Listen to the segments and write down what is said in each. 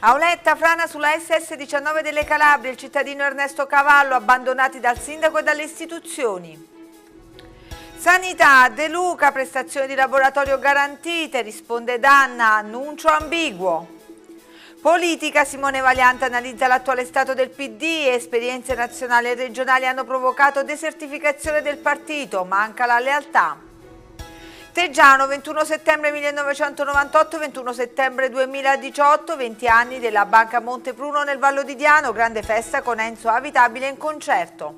Auletta frana sulla SS19 delle Calabria, il cittadino Ernesto Cavallo abbandonati dal sindaco e dalle istituzioni. Sanità, De Luca, prestazioni di laboratorio garantite, risponde Danna, annuncio ambiguo. Politica, Simone Valiante analizza l'attuale stato del PD e esperienze nazionali e regionali hanno provocato desertificazione del partito, manca la lealtà. Teggiano, 21 settembre 1998, 21 settembre 2018, 20 anni della Banca Montepruno nel Vallo di Diano, grande festa con Enzo Abitabile in concerto.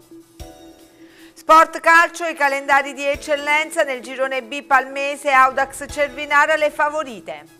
Sport calcio, i calendari di eccellenza nel girone B Palmese, Audax Cervinara le favorite.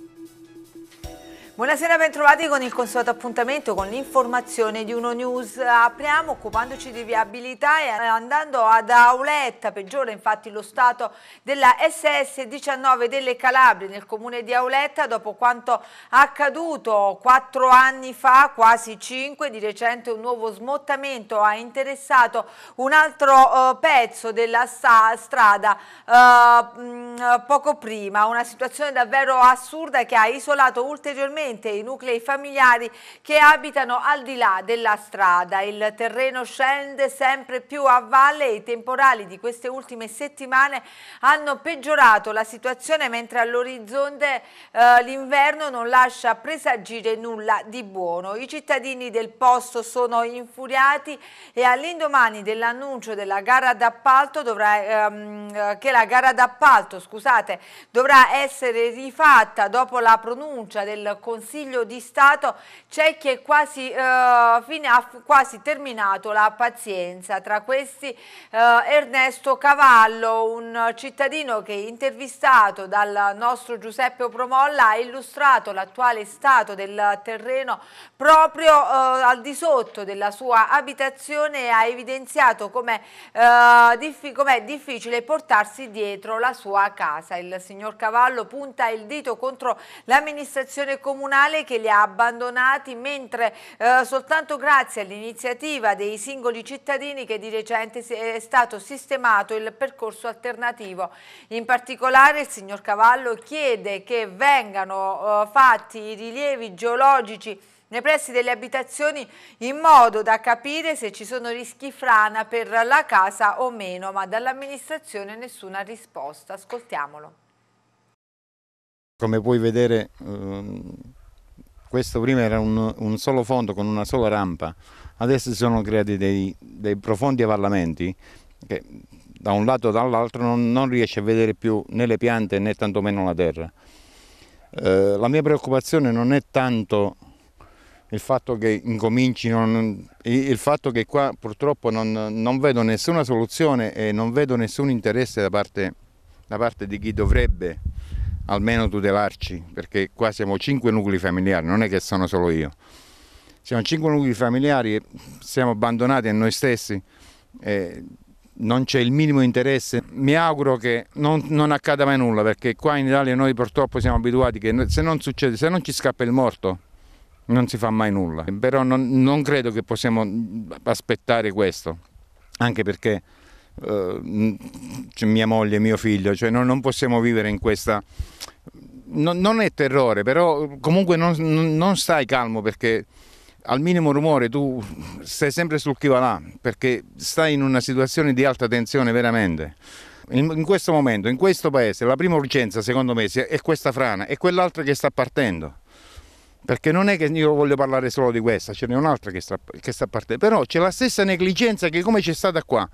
Buonasera, bentrovati con il consueto appuntamento con l'informazione di Uno News. Apriamo occupandoci di viabilità e andando ad Auletta, peggiora infatti lo stato della SS19 delle Calabria nel comune di Auletta dopo quanto accaduto quattro anni fa, quasi cinque, di recente un nuovo smottamento ha interessato un altro eh, pezzo della strada eh, mh, poco prima, una situazione davvero assurda che ha isolato ulteriormente direttamente i nuclei familiari che abitano al di là della strada. Il terreno scende sempre più a valle e i temporali di queste ultime settimane hanno peggiorato la situazione mentre all'orizzonte eh, l'inverno non lascia presagire nulla di buono. I cittadini del posto sono infuriati e all'indomani dell'annuncio della gara d'appalto dovrà, ehm, eh, che la gara d'appalto scusate, dovrà essere rifatta dopo la pronuncia del Consiglio Consiglio di Stato c'è chi è quasi, eh, fine, ha quasi terminato la pazienza. Tra questi eh, Ernesto Cavallo, un cittadino che intervistato dal nostro Giuseppe Promolla ha illustrato l'attuale stato del terreno proprio eh, al di sotto della sua abitazione e ha evidenziato come eh, è difficile portarsi dietro la sua casa. Il signor Cavallo punta il dito contro l'amministrazione comunale comunale che li ha abbandonati mentre eh, soltanto grazie all'iniziativa dei singoli cittadini che di recente è stato sistemato il percorso alternativo. In particolare il signor Cavallo chiede che vengano eh, fatti i rilievi geologici nei pressi delle abitazioni in modo da capire se ci sono rischi frana per la casa o meno, ma dall'amministrazione nessuna risposta. Ascoltiamolo. Come puoi vedere ehm, questo prima era un, un, solo fondo con una sola rampa, adesso si sono creati dei, dei profondi avallamenti che da un lato o dall'altro non, non riesce a vedere più né le piante né tantomeno la terra. Eh, la mia preoccupazione non è tanto il fatto che incomincino, il fatto che qua purtroppo non, non, vedo nessuna soluzione e non vedo nessun interesse da parte, da parte di chi dovrebbe almeno tutelarci, perché qua siamo cinque nuclei familiari, non è che sono solo io. Siamo cinque nuclei familiari, siamo abbandonati a noi stessi, eh, non c'è il minimo interesse. Mi auguro che non, non, accada mai nulla, perché qua in Italia noi purtroppo siamo abituati che se non, succede, se non ci scappa il morto, non si fa mai nulla. Però non, non credo che possiamo aspettare questo, anche perché eh, mia moglie, mio figlio, cioè non, non possiamo vivere in questa... No, non è terrore, però comunque non, non, stai calmo perché al minimo rumore tu stai sempre sul chi va là, perché stai in una situazione di alta tensione veramente. In, in questo momento, in questo paese, la prima urgenza secondo me è questa frana e quell'altra che sta partendo perché non è che io voglio parlare solo di questa, ce n'è un'altra che sta, che sta partendo, però c'è la stessa negligenza che come c'è stata qua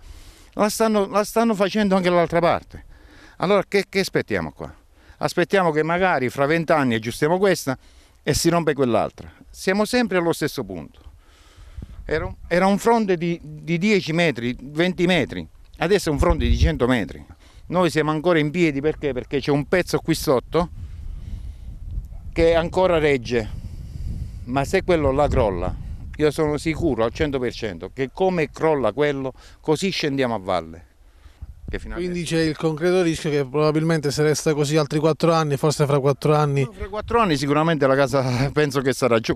la stanno, la stanno facendo anche dall'altra parte. Allora che, che aspettiamo qua? Aspettiamo che magari fra vent'anni aggiustiamo questa e si rompe quell'altra. Siamo sempre allo stesso punto. Era, era un fronte di, di 10 metri, 20 metri, adesso è un fronte di 100 metri. Noi siamo ancora in piedi perché? Perché c'è un pezzo qui sotto che ancora regge, ma se quello la crolla io sono sicuro al 100% che come crolla quello, così scendiamo a valle. Quindi c'è il concreto rischio che probabilmente se resta così altri 4 anni, forse fra 4 anni... No, fra 4 anni sicuramente la casa penso che sarà giù.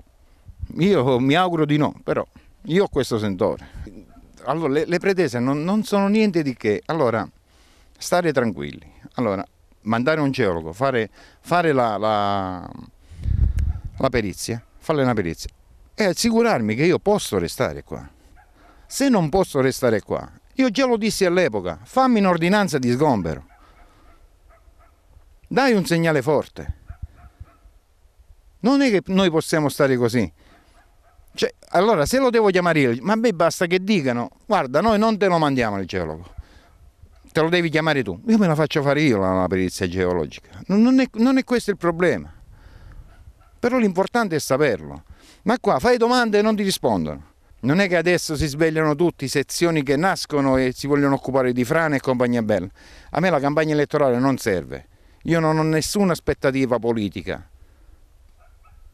Io mi auguro di no, però io ho questo sentore. Allora, le, le pretese non, non sono niente di che. Allora, stare tranquilli. Allora, mandare un geologo, fare, fare la, la, la, perizia, farle una perizia e assicurarmi che io posso restare qua. Se non posso restare qua, io già lo dissi all'epoca, fammi un'ordinanza di sgombero. Dai un segnale forte. Non è che noi possiamo stare così. Cioè, allora, se lo devo chiamare io, ma a me basta che dicano, guarda, noi non te lo mandiamo il geologo, te lo devi chiamare tu. Io me la faccio fare io la, la perizia geologica. Non è, non è questo il problema. Però l'importante è saperlo. Ma qua fai domande e non ti rispondono. Non è che adesso si svegliano tutti sezioni che nascono e si vogliono occupare di frane e compagnia bella. A me la campagna elettorale non serve. Io non ho nessuna aspettativa politica.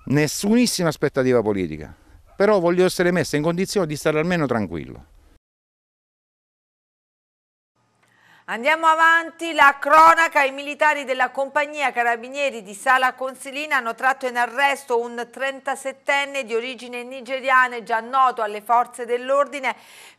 Nessunissima aspettativa politica. Però voglio essere messo in condizione di stare almeno tranquillo. Andiamo avanti, la cronaca, i militari della compagnia Carabinieri di Sala Consilina hanno tratto in arresto un 37enne di origine nigeriana già noto alle forze dell'ordine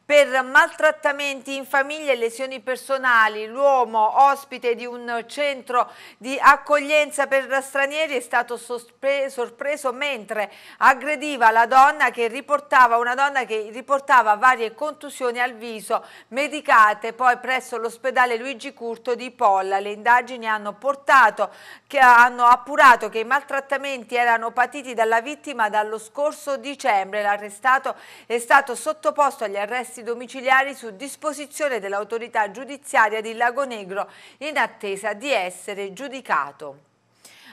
per maltrattamenti in famiglia e lesioni personali. L'uomo, ospite di un centro di accoglienza per stranieri, è stato sorpreso mentre aggrediva la donna che riportava, una donna che riportava varie contusioni al viso, medicate poi presso l'ospedale Luigi Curto di Polla. Le indagini hanno portato, che hanno appurato che i maltrattamenti erano patiti dalla vittima dallo scorso dicembre. L'arrestato è stato sottoposto agli arresti arresti domiciliari su disposizione dell'autorità giudiziaria di Lago Negro in attesa di essere giudicato.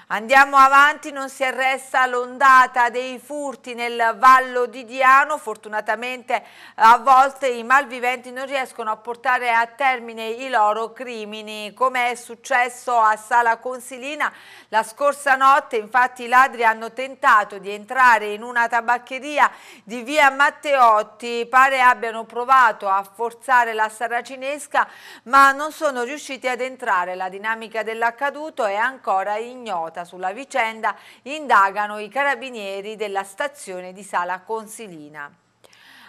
Andiamo avanti, non si arresta l'ondata dei furti nel Vallo di Diano, fortunatamente a volte i malviventi non riescono a portare a termine i loro crimini, come è successo a Sala Consilina la scorsa notte, infatti i ladri hanno tentato di entrare in una tabaccheria di via Matteotti, pare abbiano provato a forzare la saracinesca ma non sono riusciti ad entrare, la dinamica dell'accaduto è ancora ignota nota sulla vicenda indagano i carabinieri della stazione di Sala Consilina.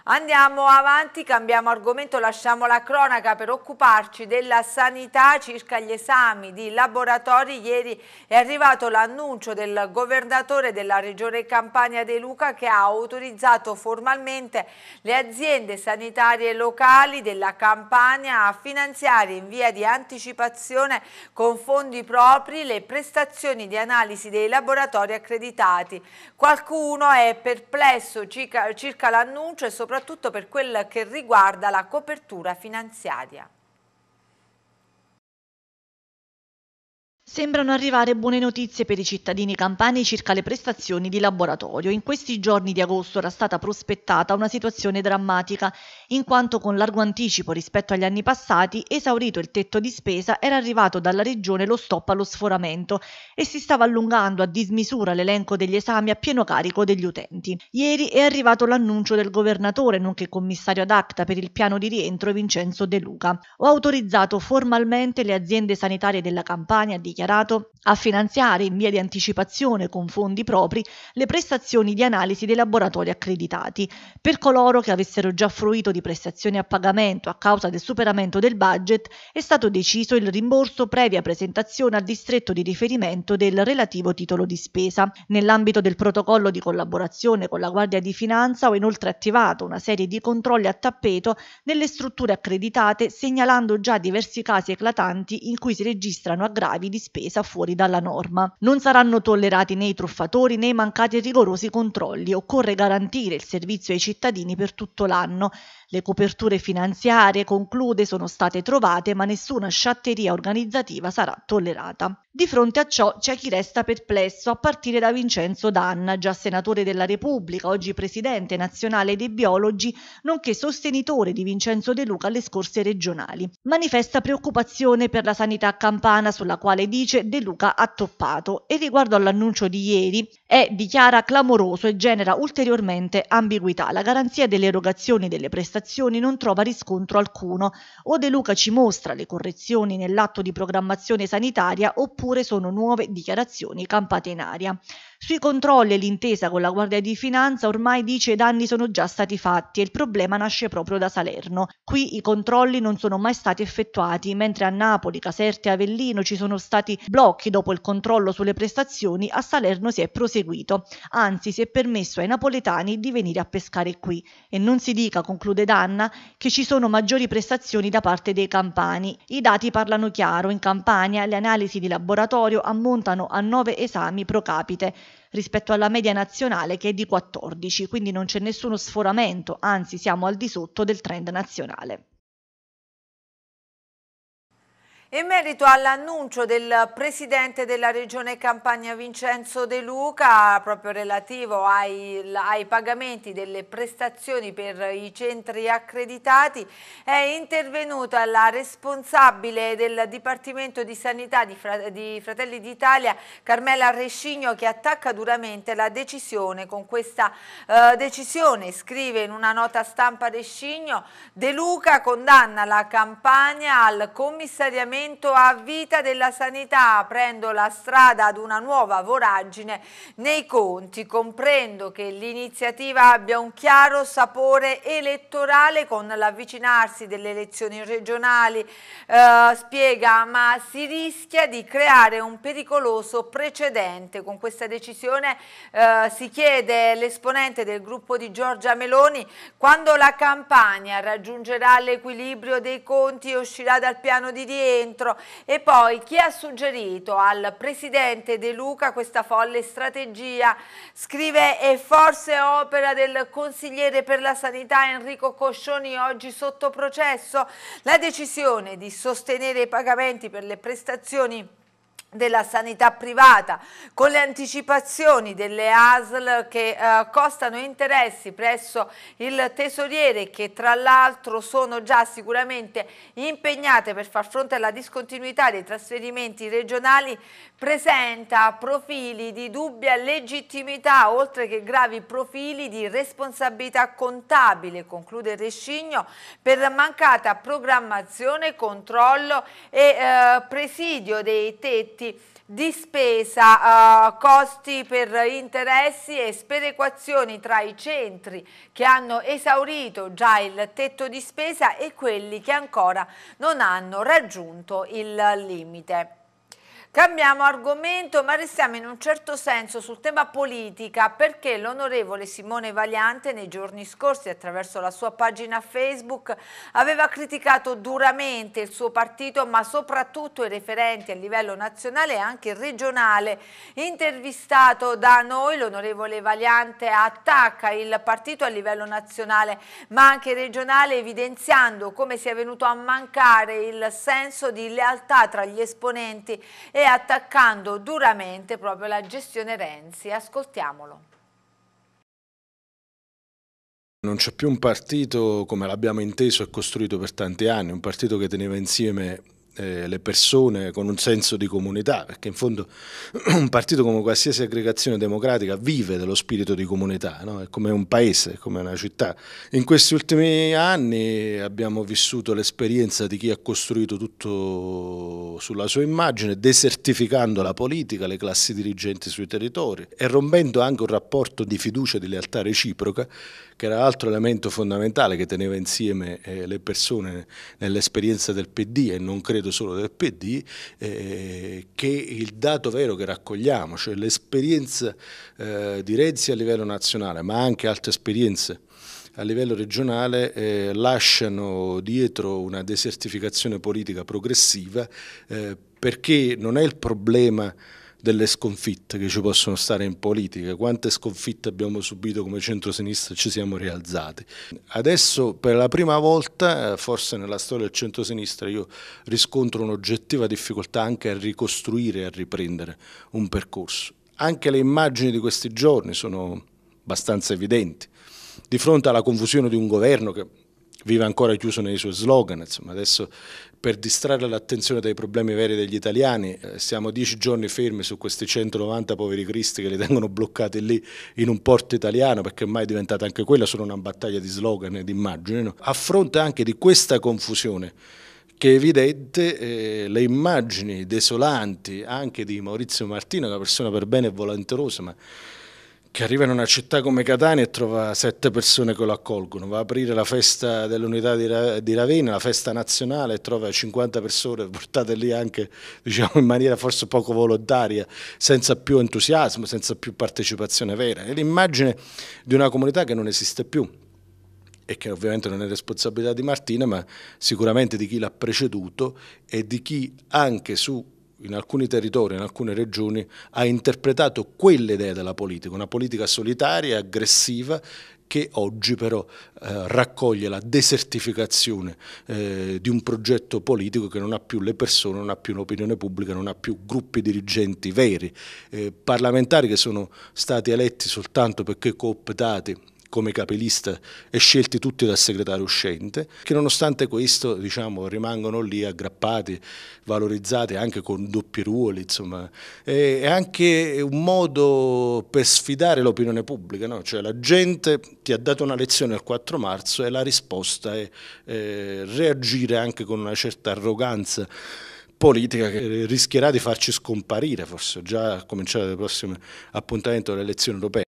Andiamo avanti, cambiamo argomento, lasciamo la cronaca per occuparci della sanità circa gli esami di laboratori. Ieri è arrivato l'annuncio del governatore della regione Campania De Luca che ha autorizzato formalmente le aziende sanitarie locali della Campania a finanziare in via di anticipazione con fondi propri le prestazioni di analisi dei laboratori accreditati. Qualcuno è perplesso circa, l'annuncio e soprattutto soprattutto per quel che riguarda la copertura finanziaria. Sembrano arrivare buone notizie per i cittadini campani circa le prestazioni di laboratorio. In questi giorni di agosto era stata prospettata una situazione drammatica, in quanto con largo anticipo rispetto agli anni passati, esaurito il tetto di spesa, era arrivato dalla regione lo stop allo sforamento e si stava allungando a dismisura l'elenco degli esami a pieno carico degli utenti. Ieri è arrivato l'annuncio del governatore, nonché commissario ad acta per il piano di rientro Vincenzo De Luca. Ho autorizzato formalmente le aziende sanitarie della Campania a dichiarare dichiarato, a finanziare in via di anticipazione con fondi propri le prestazioni di analisi dei laboratori accreditati per coloro che avessero già fruito di prestazioni a pagamento a causa del superamento del budget è stato deciso il rimborso previa presentazione al distretto di riferimento del relativo titolo di spesa. Nell'ambito del protocollo di collaborazione con la Guardia di Finanza ho inoltre attivato una serie di controlli a tappeto nelle strutture accreditate segnalando già diversi casi eclatanti in cui si registrano aggravi di spesa spesa fuori dalla norma. Non saranno tollerati né i truffatori né i mancati rigorosi controlli. Occorre garantire il servizio ai cittadini per tutto l'anno. Le coperture finanziarie, conclude, sono state trovate, ma nessuna sciatteria organizzativa sarà tollerata. Di fronte a ciò c'è chi resta perplesso, a partire da Vincenzo Danna, già senatore della Repubblica, oggi presidente nazionale dei biologi, nonché sostenitore di Vincenzo De Luca alle scorse regionali. Manifesta preoccupazione per la sanità campana, sulla quale dice De Luca ha toppato, e riguardo all'annuncio di ieri è dichiara clamoroso e genera ulteriormente ambiguità. La garanzia delle erogazioni delle prestazioni non trova riscontro alcuno. O De Luca ci mostra le correzioni nell'atto di programmazione sanitaria oppure oppure sono nuove dichiarazioni campate in aria. Sui controlli e l'intesa con la Guardia di Finanza ormai dice i danni sono già stati fatti e il problema nasce proprio da Salerno. Qui i controlli non sono mai stati effettuati, mentre a Napoli, Caserta e Avellino ci sono stati blocchi dopo il controllo sulle prestazioni, a Salerno si è proseguito. Anzi, si è permesso ai napoletani di venire a pescare qui. E non si dica, conclude Danna, che ci sono maggiori prestazioni da parte dei campani. I dati parlano chiaro, in Campania le analisi di laboratorio ammontano a 9 esami pro capite rispetto alla media nazionale che è di 14, quindi non c'è nessuno sforamento, anzi siamo al di sotto del trend nazionale. In merito all'annuncio del Presidente della Regione Campania Vincenzo De Luca proprio relativo ai, ai, pagamenti delle prestazioni per i centri accreditati è intervenuta la responsabile del Dipartimento di Sanità di, Fra, di Fratelli d'Italia Carmela Rescigno che attacca duramente la decisione. Con questa eh, decisione scrive in una nota stampa Rescigno De Luca condanna la campagna al commissariamento finanziamento a vita della sanità, aprendo la strada ad una nuova voragine nei conti. Comprendo che l'iniziativa abbia un chiaro sapore elettorale con l'avvicinarsi delle elezioni regionali, eh, spiega, ma si rischia di creare un pericoloso precedente. Con questa decisione eh, si chiede l'esponente del gruppo di Giorgia Meloni quando la campagna raggiungerà l'equilibrio dei conti e uscirà dal piano di rientro dentro e poi chi ha suggerito al presidente De Luca questa folle strategia scrive e forse opera del consigliere per la sanità Enrico Coscioni oggi sotto processo la decisione di sostenere i pagamenti per le prestazioni della sanità privata, con le anticipazioni delle ASL che eh, costano interessi presso il tesoriere che tra l'altro sono già sicuramente impegnate per far fronte alla discontinuità dei trasferimenti regionali, presenta profili di dubbia legittimità oltre che gravi profili di responsabilità contabile, conclude Rescigno, per mancata programmazione, controllo e eh, presidio dei tetti aumenti di spesa, eh, costi per interessi e sperequazioni tra i centri che hanno esaurito già il tetto di spesa e quelli che ancora non hanno raggiunto il limite. Cambiamo argomento ma restiamo in un certo senso sul tema politica perché l'onorevole Simone Valiante nei giorni scorsi attraverso la sua pagina Facebook aveva criticato duramente il suo partito ma soprattutto i referenti a livello nazionale e anche regionale. Intervistato da noi l'onorevole Valiante attacca il partito a livello nazionale ma anche regionale evidenziando come sia venuto a mancare il senso di lealtà tra gli esponenti e attaccando duramente proprio la gestione Renzi. Ascoltiamolo. Non c'è più un partito come l'abbiamo inteso e costruito per tanti anni, un partito che teneva insieme eh, le persone con un senso di comunità, perché in fondo un partito come qualsiasi aggregazione democratica vive dello spirito di comunità, no? è come un paese, è come una città. In questi ultimi anni abbiamo vissuto l'esperienza di chi ha costruito tutto sulla sua immagine, desertificando la politica, le classi dirigenti sui territori e rompendo anche un rapporto di fiducia e di lealtà reciproca che era l'altro elemento fondamentale che teneva insieme eh, le persone nell'esperienza del PD e non credo solo del PD, eh, che il dato vero che raccogliamo, cioè l'esperienza eh, di Renzi a livello nazionale, ma anche altre esperienze a livello regionale eh, lasciano dietro una desertificazione politica progressiva eh, perché non è il problema delle sconfitte che ci possono stare in politica, quante sconfitte abbiamo subito come centrosinistra e ci siamo rialzati. Adesso per la prima volta, eh, forse nella storia del centrosinistra, io riscontro un'oggettiva difficoltà anche a ricostruire e a riprendere un percorso. Anche le immagini di questi giorni sono abbastanza evidenti. Di fronte alla confusione di un governo che vive ancora chiuso nei suoi slogan, insomma, adesso per distrarre l'attenzione dai problemi veri degli italiani, eh, siamo dieci giorni fermi su questi 190 poveri cristi che li tengono bloccati lì in un porto italiano, perché ormai è diventata anche quella solo una battaglia di slogan e di immagini, no? a fronte anche di questa confusione che è evidente eh, le immagini desolanti anche di Maurizio Martino, una persona per bene e volenterosa, ma che arriva in una città come Catania e trova sette persone che lo accolgono, va a aprire la festa dell'unità di, Ravenna, la festa nazionale e trova 50 persone portate lì anche diciamo, in maniera forse poco volontaria, senza più entusiasmo, senza più partecipazione vera. È l'immagine di una comunità che non esiste più e che ovviamente non è responsabilità di Martina, ma sicuramente di chi l'ha preceduto e di chi anche su in alcuni territori, in alcune regioni, ha interpretato quell'idea della politica, una politica solitaria, aggressiva, che oggi però eh, raccoglie la desertificazione eh, di un progetto politico che non ha più le persone, non ha più un'opinione pubblica, non ha più gruppi dirigenti veri, eh, parlamentari che sono stati eletti soltanto perché cooptati come capelista e scelti tutti dal segretario uscente, che nonostante questo diciamo, rimangono lì aggrappati, valorizzati anche con doppi ruoli. Insomma. È anche un modo per sfidare l'opinione pubblica, no? cioè la gente ti ha dato una lezione il 4 marzo e la risposta è eh, reagire anche con una certa arroganza politica che rischierà di farci scomparire, forse già a cominciare dal prossimo appuntamento delle elezioni europee.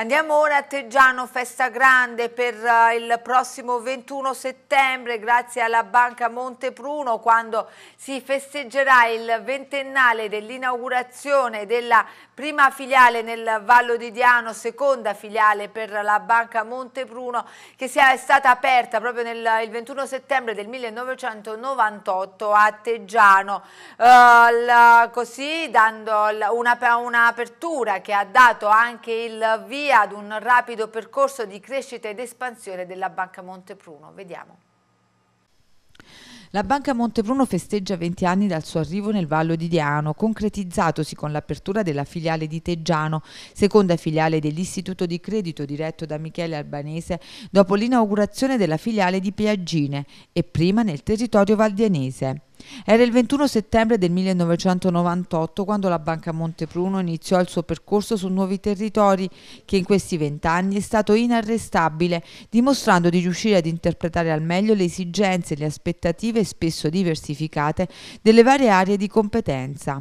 Andiamo ora a Teggiano, festa grande per uh, il prossimo 21 settembre grazie alla Banca Montepruno quando si festeggerà il ventennale dell'inaugurazione della prima filiale nel Vallo di Diano, seconda filiale per la Banca Montepruno che sia stata aperta proprio nel, il 21 settembre del 1998 a Teggiano, uh, la, così dando un'apertura una che ha dato anche il via ad un rapido percorso di crescita ed espansione della Banca Montepruno. Vediamo. La Banca Montebruno festeggia 20 anni dal suo arrivo nel Vallo di Diano, concretizzatosi con l'apertura della filiale di Teggiano, seconda filiale dell'Istituto di Credito diretto da Michele Albanese, dopo l'inaugurazione della filiale di Piaggine e prima nel territorio valdianese. Era il 21 settembre del 1998 quando la Banca Montepruno iniziò il suo percorso su nuovi territori che in questi vent'anni è stato inarrestabile, dimostrando di riuscire ad interpretare al meglio le esigenze, e le aspettative spesso diversificate delle varie aree di competenza.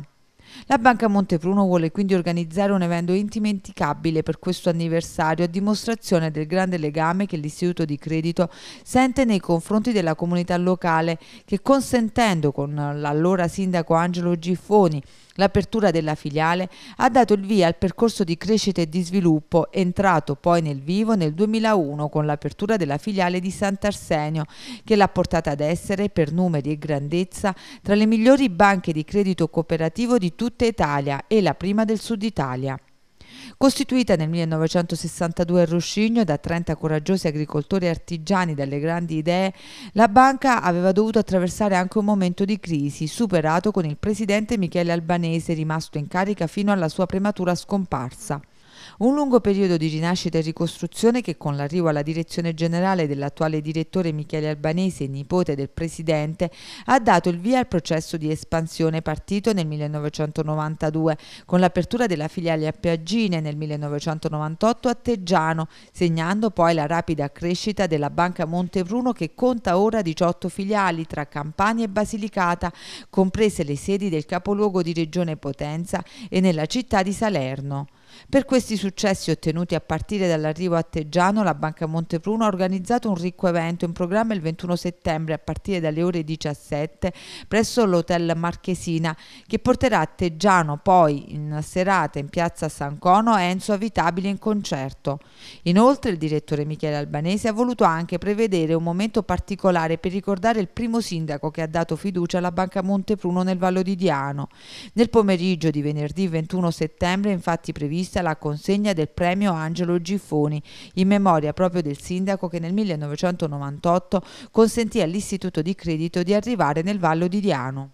La Banca Montepruno vuole quindi organizzare un evento indimenticabile per questo anniversario a dimostrazione del grande legame che l'istituto di credito sente nei confronti della comunità locale che consentendo con l'allora sindaco Angelo Giffoni L'apertura della filiale ha dato il via al percorso di crescita e di sviluppo entrato poi nel vivo nel 2001 con l'apertura della filiale di Sant'Arsenio che l'ha portata ad essere per numeri e grandezza tra le migliori banche di credito cooperativo di tutta Italia e la prima del Sud Italia. Costituita nel 1962 a Ruscigno da 30 coraggiosi agricoltori artigiani dalle grandi idee, la banca aveva dovuto attraversare anche un momento di crisi, superato con il presidente Michele Albanese, rimasto in carica fino alla sua prematura scomparsa. Un lungo periodo di rinascita e ricostruzione che con l'arrivo alla direzione generale dell'attuale direttore Michele Albanese, nipote del presidente, ha dato il via al processo di espansione partito nel 1992 con l'apertura della filiale a Piaggine nel 1998 a Teggiano, segnando poi la rapida crescita della Banca Montebruno che conta ora 18 filiali tra Campania e Basilicata, comprese le sedi del capoluogo di Regione Potenza e nella città di Salerno. Per questi successi ottenuti a partire dall'arrivo a Teggiano, la Banca Montepruno ha organizzato un ricco evento in programma il 21 settembre a partire dalle ore 17 presso l'Hotel Marchesina che porterà a Teggiano poi in serata in piazza San Cono Enzo Avitabile in concerto. Inoltre il direttore Michele Albanese ha voluto anche prevedere un momento particolare per ricordare il primo sindaco che ha dato fiducia alla Banca Montepruno nel Vallo di Diano. Nel pomeriggio di venerdì 21 settembre infatti previsto vista la consegna del premio Angelo Giffoni, in memoria proprio del sindaco che nel 1998 consentì all'Istituto di Credito di arrivare nel Vallo di Diano.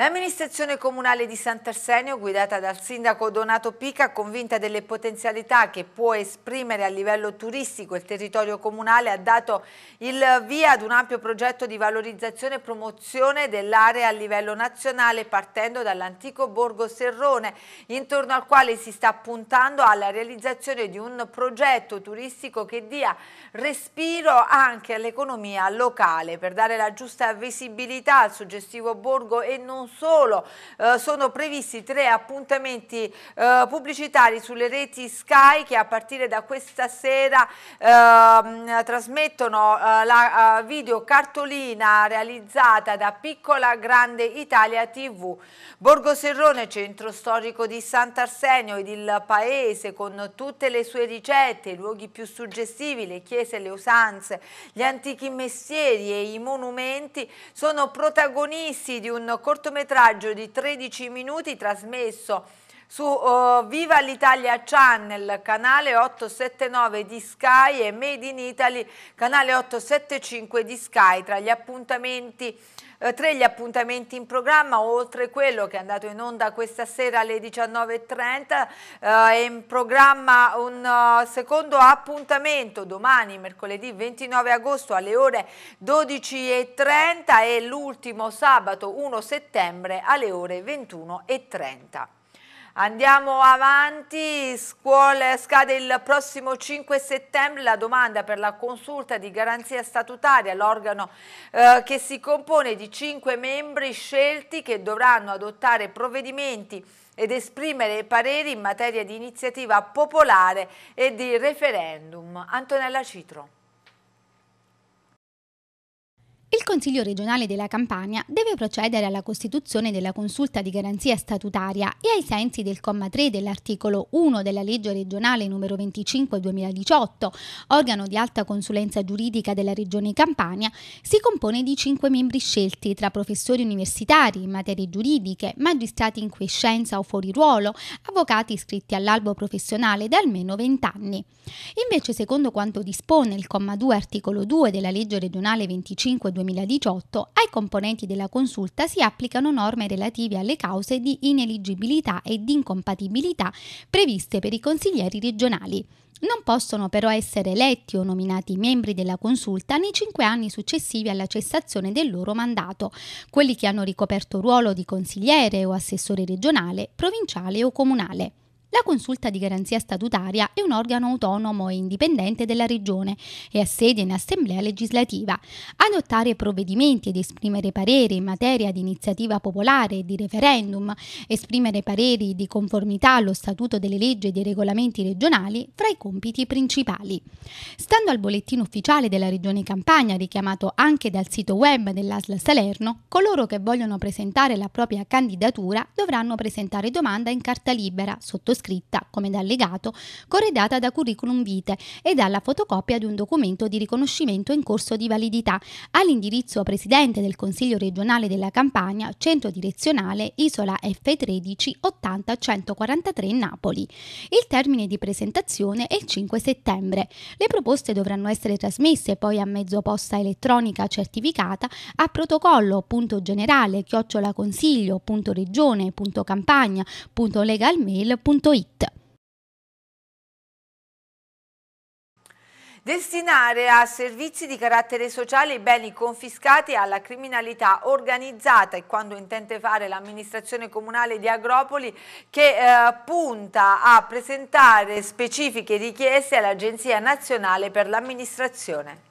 L'amministrazione comunale di Sant'Arsenio, guidata dal sindaco Donato Pica, convinta delle potenzialità che può esprimere a livello turistico il territorio comunale, ha dato il via ad un ampio progetto di valorizzazione e promozione dell'area a livello nazionale, partendo dall'antico borgo Serrone, intorno al quale si sta puntando alla realizzazione di un progetto turistico che dia respiro anche all'economia locale, per dare la giusta visibilità al suggestivo borgo e non solo, eh, sono previsti tre appuntamenti eh, pubblicitari sulle reti Sky che a partire da questa sera ehm, eh, trasmettono la eh, videocartolina realizzata da Piccola Grande Italia TV. Borgo Serrone, centro storico di Sant'Arsenio ed il paese con tutte le sue ricette, i luoghi più suggestivi, le chiese, le usanze, gli antichi mestieri e i monumenti sono protagonisti di un cortometraggio cortometraggio di 13 minuti trasmesso su uh, Viva l'Italia Channel, canale 879 di Sky e Made in Italy, canale 875 di Sky, tra gli appuntamenti eh, Tre gli appuntamenti in programma, oltre quello che è andato in onda questa sera alle 19.30, eh, è in programma un uh, secondo appuntamento domani, mercoledì 29 agosto alle ore 12.30 e l'ultimo sabato 1 settembre alle ore 21.30. Andiamo avanti, scuole, scade il prossimo 5 settembre la domanda per la consulta di garanzia statutaria, l'organo eh, che si compone di 5 membri scelti che dovranno adottare provvedimenti ed esprimere pareri in materia di iniziativa popolare e di referendum. Antonella Citro. Il Consiglio regionale della Campania deve procedere alla costituzione della consulta di garanzia statutaria e ai sensi del comma 3 dell'articolo 1 della legge regionale numero 25 2018, organo di alta consulenza giuridica della regione Campania, si compone di cinque membri scelti tra professori universitari in materie giuridiche, magistrati in quiescenza o fuori ruolo, avvocati iscritti all'albo professionale da almeno 20 anni. Invece, secondo quanto dispone il comma 2 articolo 2 della legge regionale 25 2018, 2018, ai componenti della consulta si applicano norme relative alle cause di ineligibilità e di incompatibilità previste per i consiglieri regionali. Non possono però essere eletti o nominati membri della consulta nei cinque anni successivi alla cessazione del loro mandato, quelli che hanno ricoperto ruolo di consigliere o assessore regionale, provinciale o comunale. La consulta di garanzia statutaria è un organo autonomo e indipendente della Regione e ha sede in Assemblea legislativa. Adottare provvedimenti ed esprimere pareri in materia di iniziativa popolare e di referendum, esprimere pareri di conformità allo Statuto delle leggi e dei regolamenti regionali fra i compiti principali. Stando al bollettino ufficiale della Regione Campania, richiamato anche dal sito web dell'ASL Salerno, coloro che vogliono presentare la propria candidatura dovranno presentare domanda in carta libera sottoscritta scritta, come da allegato, corredata da curriculum vitae e dalla fotocopia di un documento di riconoscimento in corso di validità all'indirizzo Presidente del Consiglio regionale della Campania, centro direzionale Isola F13 80 143 Napoli. Il termine di presentazione è il 5 settembre. Le proposte dovranno essere trasmesse poi a mezzo posta elettronica certificata a protocollo generale chiocciolaconsiglio regione campagna protocollo.generale chiocciolaconsiglio.regione.campagna.legalmail.it www.radioticino.it. Destinare a servizi di carattere sociale i beni confiscati alla criminalità organizzata e quando intende fare l'amministrazione comunale di Agropoli che eh, punta a presentare specifiche richieste all'Agenzia Nazionale per l'Amministrazione.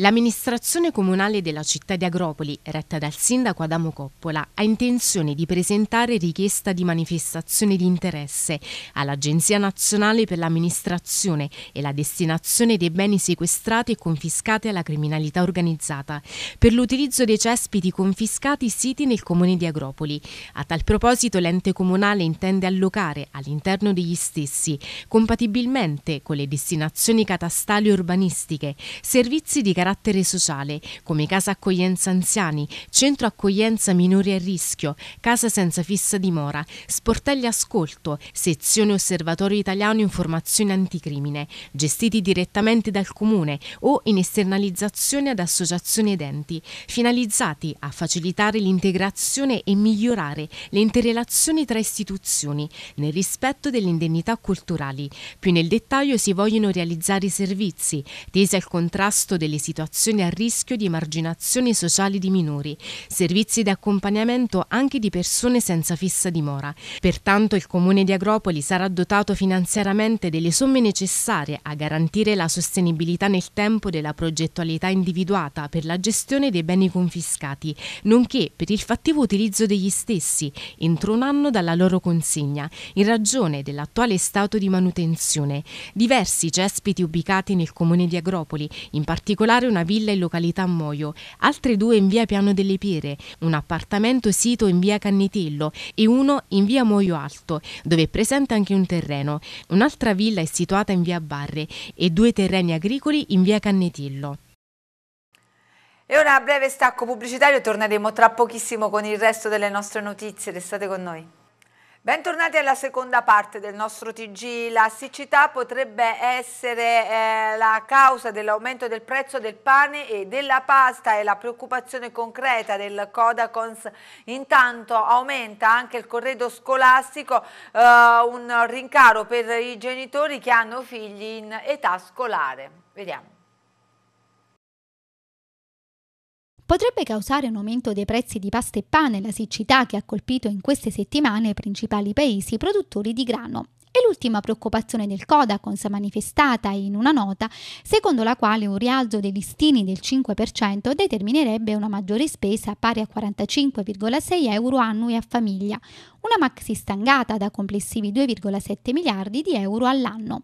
L'amministrazione comunale della città di Agropoli, retta dal sindaco Adamo Coppola, ha intenzione di presentare richiesta di manifestazione di interesse all'Agenzia nazionale per l'amministrazione e la destinazione dei beni sequestrati e confiscati alla criminalità organizzata per l'utilizzo dei cespiti confiscati siti nel comune di Agropoli. A tal proposito l'ente comunale intende allocare all'interno degli stessi, compatibilmente con le destinazioni catastali e urbanistiche, servizi di carattere carattere sociale, come casa accoglienza anziani, centro accoglienza minori a rischio, casa senza fissa dimora, sportelli ascolto, sezione osservatorio italiano informazione anticrimine, gestiti direttamente dal comune o in esternalizzazione ad associazioni ed enti, finalizzati a facilitare l'integrazione e migliorare le interrelazioni tra istituzioni, nel rispetto delle indennità culturali. Più nel dettaglio si vogliono realizzare i servizi, tesi al contrasto delle situazioni situazioni a rischio di emarginazione sociale di minori, servizi di accompagnamento anche di persone senza fissa dimora. Pertanto il Comune di Agropoli sarà dotato finanziariamente delle somme necessarie a garantire la sostenibilità nel tempo della progettualità individuata per la gestione dei beni confiscati, nonché per il fattivo utilizzo degli stessi entro un anno dalla loro consegna, in ragione dell'attuale stato di manutenzione. Diversi cespiti ubicati nel Comune di Agropoli, in particolare affittuare una villa in località Moio, altre due in via Piano delle Piere, un appartamento sito in via Cannitello e uno in via Moio Alto, dove è presente anche un terreno. Un'altra villa è situata in via Barre e due terreni agricoli in via Cannetillo. E ora a breve stacco pubblicitario torneremo tra pochissimo con il resto delle nostre notizie. Restate con noi. Bentornati alla seconda parte del nostro TG. La siccità potrebbe essere eh, la causa dell'aumento del prezzo del pane e della pasta e la preoccupazione concreta del Codacons. Intanto aumenta anche il corredo scolastico, eh, un rincaro per i genitori che hanno figli in età scolare. Vediamo. potrebbe causare un aumento dei prezzi di pasta e pane la siccità che ha colpito in queste settimane i principali paesi produttori di grano e l'ultima preoccupazione del Codacons manifestata in una nota, secondo la quale un rialzo dei listini del 5% determinerebbe una maggiore spesa pari a 45,6 euro annui a famiglia, una maxi stangata da complessivi 2,7 miliardi di euro all'anno.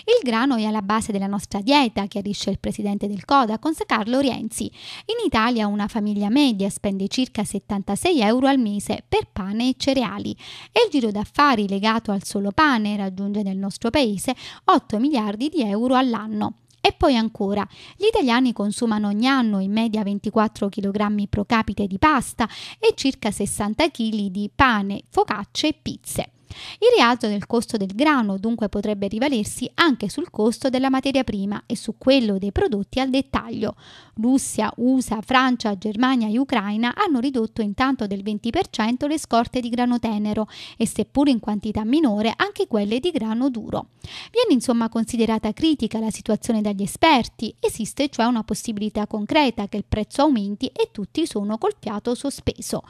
Il grano è alla base della nostra dieta, chiarisce il presidente del Codacons Carlo Rienzi. In Italia una famiglia media spende circa 76 euro al mese per pane e cereali e il giro d'affari legato al solo pane raggiunge nel nostro paese 8 miliardi di euro all'anno. E poi ancora, gli italiani consumano ogni anno in media 24 kg pro capite di pasta e circa 60 kg di pane, focacce e pizze. Il rialzo del costo del grano dunque potrebbe rivalersi anche sul costo della materia prima e su quello dei prodotti al dettaglio. Russia, USA, Francia, Germania e Ucraina hanno ridotto intanto del 20% le scorte di grano tenero e seppur in quantità minore anche quelle di grano duro. Viene insomma considerata critica la situazione dagli esperti, esiste cioè una possibilità concreta che il prezzo aumenti e tutti sono col fiato sospeso.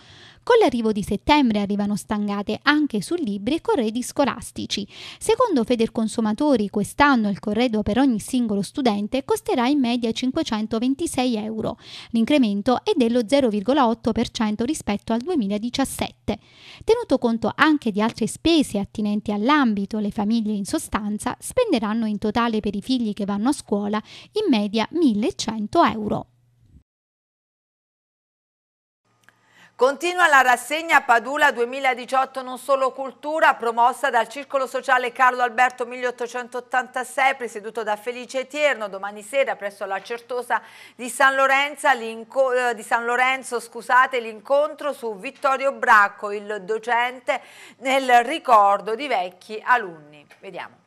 Con l'arrivo di settembre arrivano stangate anche su libri e corredi scolastici. Secondo Federconsumatori, quest'anno il corredo per ogni singolo studente costerà in media 526 euro. L'incremento è dello 0,8% rispetto al 2017. Tenuto conto anche di altre spese attinenti all'ambito, le famiglie in sostanza spenderanno in totale per i figli che vanno a scuola in media 1100 euro. Continua la rassegna Padula 2018 non solo cultura promossa dal Circolo Sociale Carlo Alberto 1886 presieduto da Felice Tierno domani sera presso la Certosa di San, Lorenzo, eh, di San Lorenzo scusate, l'incontro su Vittorio Bracco il docente nel ricordo di vecchi alunni. Vediamo.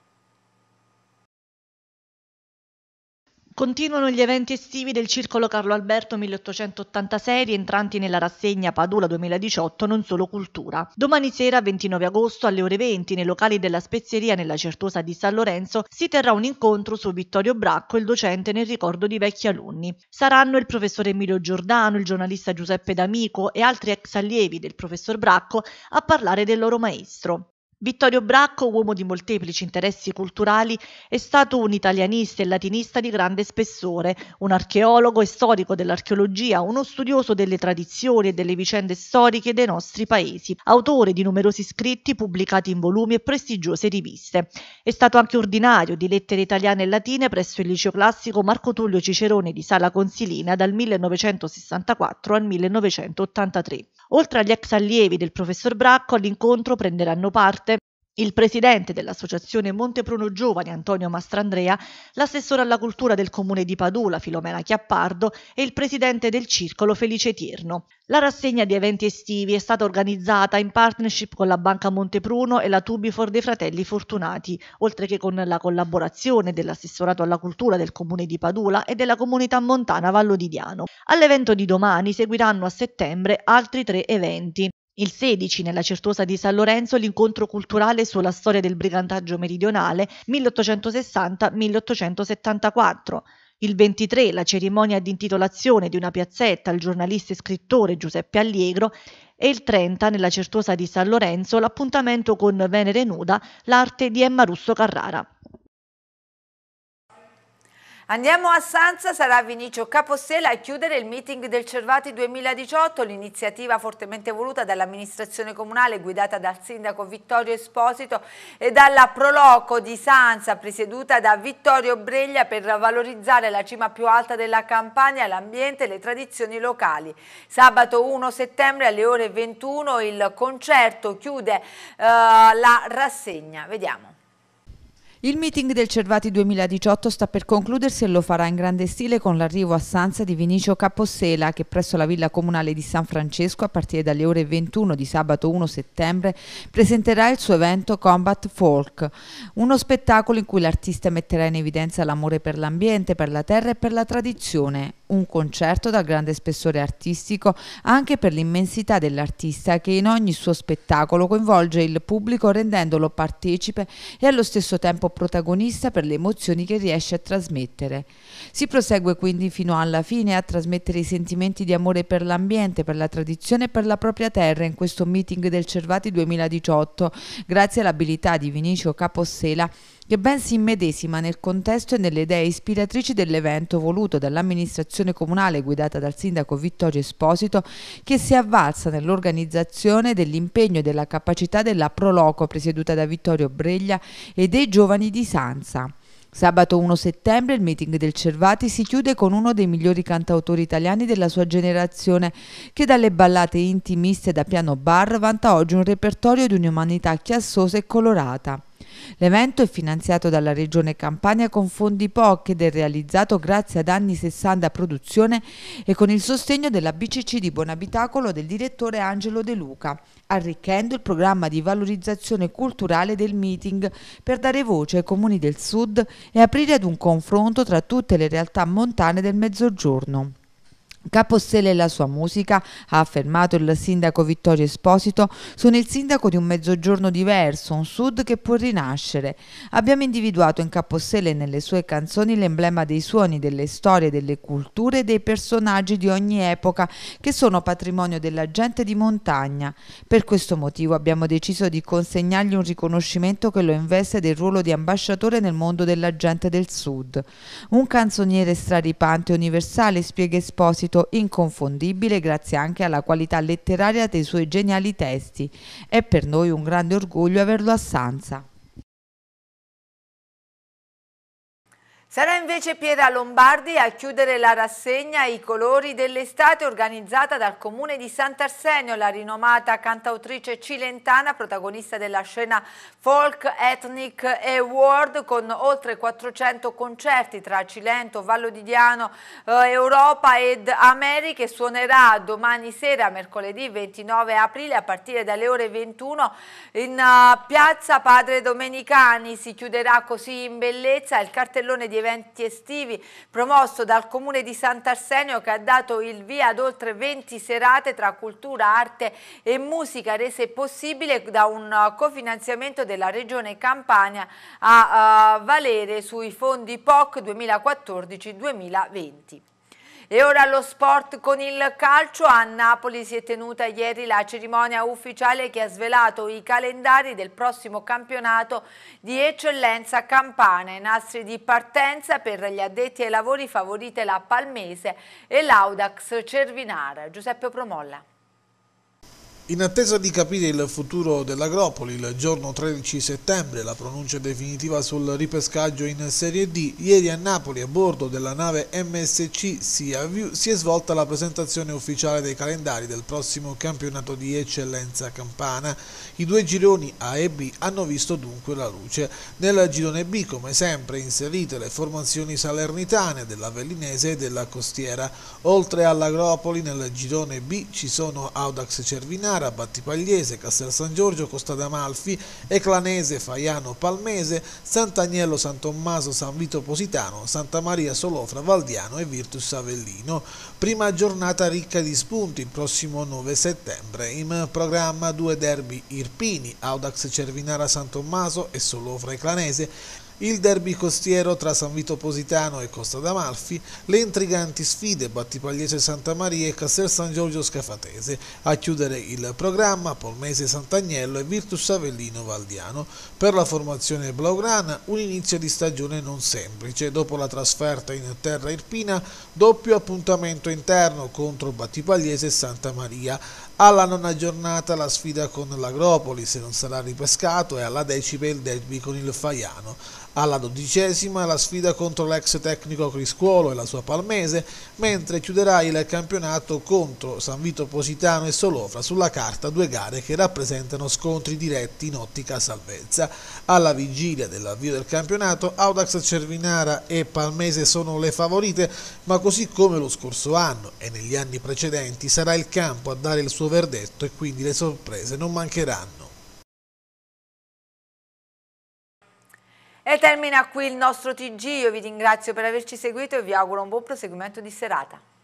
Continuano gli eventi estivi del Circolo Carlo Alberto 1886 rientranti nella rassegna Padula 2018 Non Solo Cultura. Domani sera 29 agosto alle ore 20 nei locali della Spezieria nella Certosa di San Lorenzo si terrà un incontro su Vittorio Bracco, il docente nel ricordo di vecchi alunni. Saranno il professore Emilio Giordano, il giornalista Giuseppe D'Amico e altri ex allievi del professor Bracco a parlare del loro maestro. Vittorio Bracco, uomo di molteplici interessi culturali, è stato un italianista e latinista di grande spessore, un archeologo e storico dell'archeologia, uno studioso delle tradizioni e delle vicende storiche dei nostri paesi, autore di numerosi scritti pubblicati in volumi e prestigiose riviste. È stato anche ordinario di lettere italiane e latine presso il liceo classico Marco Tullio Cicerone di Sala Consilina dal 1964 al 1983. Oltre agli ex allievi del professor Bracco all'incontro prenderanno parte il presidente dell'associazione Montepruno Giovani, Antonio Mastrandrea, l'assessore alla cultura del comune di Padula, Filomena Chiappardo, e il presidente del circolo, Felice Tirno. La rassegna di eventi estivi è stata organizzata in partnership con la Banca Montepruno e la Tubifor dei Fratelli Fortunati, oltre che con la collaborazione dell'assessorato alla cultura del comune di Padula e della comunità montana Vallo di Diano. All'evento di domani seguiranno a settembre altri tre eventi. Il 16, nella Certosa di San Lorenzo, l'incontro culturale sulla storia del brigantaggio meridionale 1860-1874. Il 23 la cerimonia di intitolazione di una piazzetta al giornalista e scrittore Giuseppe Allegro e il 30 nella Certosa di San Lorenzo l'appuntamento con Venere Nuda, l'arte di Emma Russo Carrara. Andiamo a Sanza, sarà Vinicio Capostela a chiudere il meeting del Cervati 2018, l'iniziativa fortemente voluta dall'amministrazione comunale guidata dal sindaco Vittorio Esposito e dalla Proloco di Sanza presieduta da Vittorio Breglia per valorizzare la cima più alta della Campania, l'ambiente e le tradizioni locali. Sabato 1 settembre alle ore 21 il concerto chiude eh, la rassegna. Vediamo. Il meeting del Cervati 2018 sta per concludersi e lo farà in grande stile con l'arrivo a Sanza di Vinicio Capossela che presso la Villa Comunale di San Francesco a partire dalle ore 21 di sabato 1 settembre presenterà il suo evento Combat Folk, uno spettacolo in cui l'artista metterà in evidenza l'amore per l'ambiente, per la terra e per la tradizione, un concerto dal grande spessore artistico anche per l'immensità dell'artista che in ogni suo spettacolo coinvolge il pubblico rendendolo partecipe e allo stesso tempo protagonista per le emozioni che riesce a trasmettere. Si prosegue quindi fino alla fine a trasmettere i sentimenti di amore per l'ambiente, per la tradizione e per la propria terra in questo meeting del Cervati 2018 grazie all'abilità di Vinicio Capossela che ben si immedesima nel contesto e nelle idee ispiratrici dell'evento voluto dall'amministrazione comunale guidata dal sindaco Vittorio Esposito, che si avvalsa nell'organizzazione dell'impegno e della capacità della Proloco presieduta da Vittorio Breglia e dei giovani di Sanza. Sabato 1 settembre il meeting del Cervati si chiude con uno dei migliori cantautori italiani della sua generazione, che dalle ballate intimiste da piano bar vanta oggi un repertorio di un'umanità chiassosa e colorata. L'evento è finanziato dalla Regione Campania con fondi POC ed è realizzato grazie ad anni 60 produzione e con il sostegno della BCC di Buonabitacolo del direttore Angelo De Luca, arricchendo il programma di valorizzazione culturale del meeting per dare voce ai comuni del Sud e aprire ad un confronto tra tutte le realtà montane del Mezzogiorno. Capostelle e la sua musica, ha affermato il sindaco Vittorio Esposito, sono il sindaco di un mezzogiorno diverso, un sud che può rinascere. Abbiamo individuato in Capostelle e nelle sue canzoni l'emblema dei suoni, delle storie, delle culture e dei personaggi di ogni epoca che sono patrimonio della gente di montagna. Per questo motivo abbiamo deciso di consegnargli un riconoscimento che lo investe del ruolo di ambasciatore nel mondo della gente del sud. Un canzoniere straripante universale, spiega Esposito, talento inconfondibile grazie anche alla qualità letteraria dei suoi geniali testi. È per noi un grande orgoglio averlo a Sanza. Sarà invece Piera Lombardi a chiudere la rassegna I colori dell'estate organizzata dal comune di Sant'Arsenio, la rinomata cantautrice cilentana protagonista della scena Folk Ethnic Award con oltre 400 concerti tra Cilento, Vallo di Diano, eh, Europa ed Americhe suonerà domani sera mercoledì 29 aprile a partire dalle ore 21 in eh, piazza Padre Domenicani si chiuderà così in bellezza il cartellone di eventi estivi promosso dal Comune di Sant'Arsenio che ha dato il via ad oltre 20 serate tra cultura, arte e musica rese possibile da un uh, cofinanziamento della Regione Campania a uh, valere sui fondi POC 2014-2020. E ora lo sport con il calcio. A Napoli si è tenuta ieri la cerimonia ufficiale che ha svelato i calendari del prossimo campionato di eccellenza campana. I nastri di partenza per gli addetti ai lavori favorite la Palmese e l'Audax Cervinara. Giuseppe Promolla. In attesa di capire il futuro dell'Agropoli, il giorno 13 settembre la pronuncia definitiva sul ripescaggio in Serie D, ieri a Napoli a bordo della nave MSC Sea si è svolta la presentazione ufficiale dei calendari del prossimo campionato di eccellenza campana. I due gironi A e B hanno visto dunque la luce. Nel girone B, come sempre, inserite le formazioni salernitane dell'Avellinese e della Costiera. Oltre all'Agropoli, nel girone B ci sono Audax Cervinari, Pescara, Battipagliese, Castel San Giorgio, Costa d'Amalfi, Eclanese, Faiano, Palmese, Sant'Agnello, San Tommaso, San Vito Positano, Santa Maria Solofra, Valdiano e Virtus Avellino. Prima giornata ricca di spunti, il prossimo 9 settembre. In programma due derby irpini, Audax Cervinara San Tommaso e Solofra Eclanese il derby costiero tra San Vito Positano e Costa d'Amalfi, le intriganti sfide Battipagliese Santa Maria e Castel San Giorgio Scafatese, a chiudere il programma Polmese Sant'Agnello e Virtus Avellino Valdiano. Per la formazione blaugrana un inizio di stagione non semplice, dopo la trasferta in terra irpina, doppio appuntamento interno contro Battipagliese e Santa Maria alla nona giornata la sfida con l'Agropoli se non sarà ripescato e alla decima il derby con il Faiano. Alla dodicesima la sfida contro l'ex tecnico Criscuolo e la sua Palmese, mentre chiuderà il campionato contro San Vito Positano e Solofra sulla carta due gare che rappresentano scontri diretti in ottica salvezza. Alla vigilia dell'avvio del campionato Audax Cervinara e Palmese sono le favorite, ma così come lo scorso anno e negli anni precedenti sarà il campo a dare il suo suo verdetto e quindi le sorprese non mancheranno. E termina qui il nostro TG, io vi ringrazio per averci seguito e vi auguro un buon proseguimento di serata.